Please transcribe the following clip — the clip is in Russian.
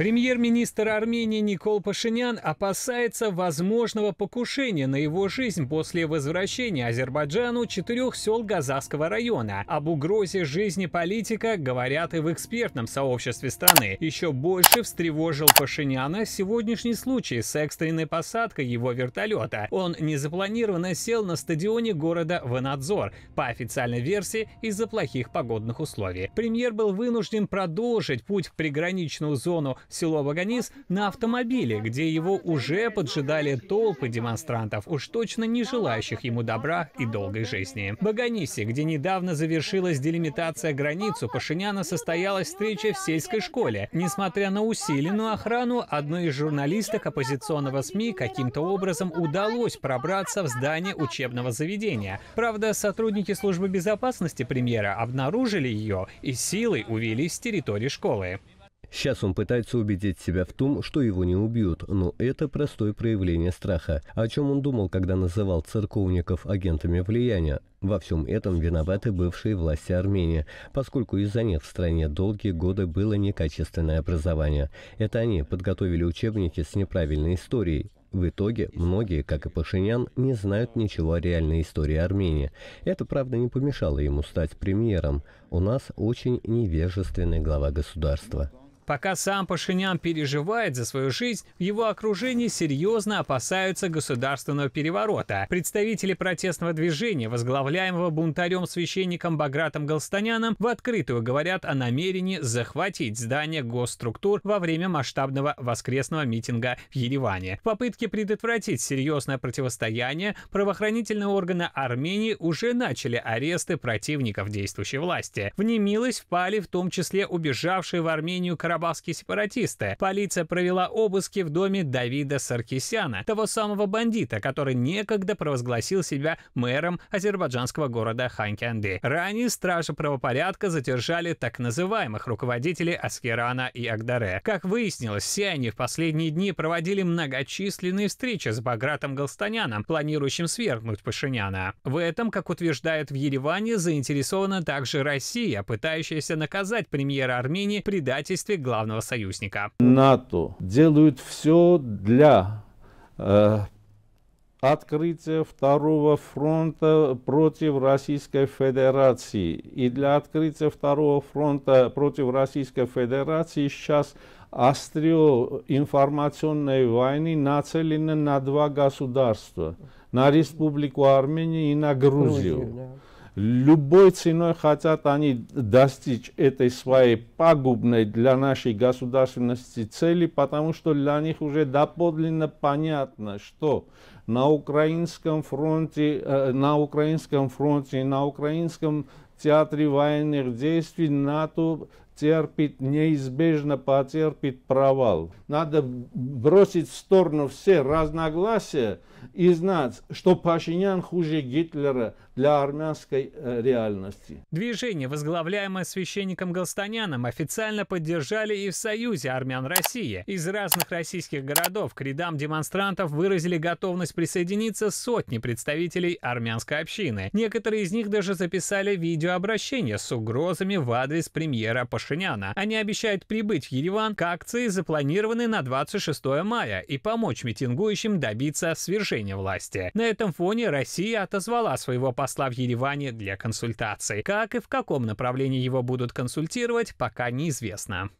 Премьер-министр Армении Никол Пашинян опасается возможного покушения на его жизнь после возвращения Азербайджану четырех сел Газахского района. Об угрозе жизни политика говорят и в экспертном сообществе страны. Еще больше встревожил Пашиняна сегодняшний случай с экстренной посадкой его вертолета. Он незапланированно сел на стадионе города Ванадзор, по официальной версии, из-за плохих погодных условий. Премьер был вынужден продолжить путь в приграничную зону село Ваганис на автомобиле, где его уже поджидали толпы демонстрантов, уж точно не желающих ему добра и долгой жизни. В Ваганисе, где недавно завершилась делимитация границ, у Пашиняна состоялась встреча в сельской школе. Несмотря на усиленную охрану, одной из журналисток оппозиционного СМИ каким-то образом удалось пробраться в здание учебного заведения. Правда, сотрудники службы безопасности премьера обнаружили ее и силой увели с территории школы. Сейчас он пытается убедить себя в том, что его не убьют, но это простое проявление страха, о чем он думал, когда называл церковников агентами влияния. Во всем этом виноваты бывшие власти Армении, поскольку из-за них в стране долгие годы было некачественное образование. Это они подготовили учебники с неправильной историей, в итоге многие, как и Пашинян, не знают ничего о реальной истории Армении. Это, правда, не помешало ему стать премьером. У нас очень невежественный глава государства. Пока сам Пашинян переживает за свою жизнь, в его окружении серьезно опасаются государственного переворота. Представители протестного движения, возглавляемого бунтарем-священником Багратом Галстаняном, в открытую говорят о намерении захватить здание госструктур во время масштабного воскресного митинга в Ереване. В попытке предотвратить серьезное противостояние правоохранительные органы Армении уже начали аресты противников действующей власти. В немилость впали в том числе убежавшие в Армению корабли карабахские сепаратисты. Полиция провела обыски в доме Давида Саркисяна, того самого бандита, который некогда провозгласил себя мэром азербайджанского города Ханькянды. Ранее стражи правопорядка задержали так называемых руководителей Аскерана и Агдаре. Как выяснилось, все они в последние дни проводили многочисленные встречи с Багратом Галстаняном, планирующим свергнуть Пашиняна. В этом, как утверждают в Ереване, заинтересована также Россия, пытающаяся наказать премьера Армении в предательстве главного союзника. НАТО делают все для э, открытия второго фронта против Российской Федерации. И для открытия второго фронта против Российской Федерации сейчас острие информационной войны нацелены на два государства, на Республику Армения и на Грузию. Грузию да. Любой ценой хотят они достичь этой своей пагубной для нашей государственности цели, потому что для них уже доподлинно понятно, что на украинском фронте, э, на украинском фронте, на украинском театре военных действий НАТО терпит, неизбежно потерпит провал. Надо бросить в сторону все разногласия и знать, что Пашинян хуже Гитлера для армянской э, реальности. Движение, возглавляемое священником Галстаняном, официально поддержали и в Союзе армян России. Из разных российских городов к рядам демонстрантов выразили готовность присоединиться сотни представителей армянской общины. Некоторые из них даже записали видеообращение с угрозами в адрес премьера Пашиняна. Пашиняна. Они обещают прибыть в Ереван к акции, запланированной на 26 мая, и помочь митингующим добиться свержения власти. На этом фоне Россия отозвала своего посла в Ереване для консультаций. Как и в каком направлении его будут консультировать, пока неизвестно.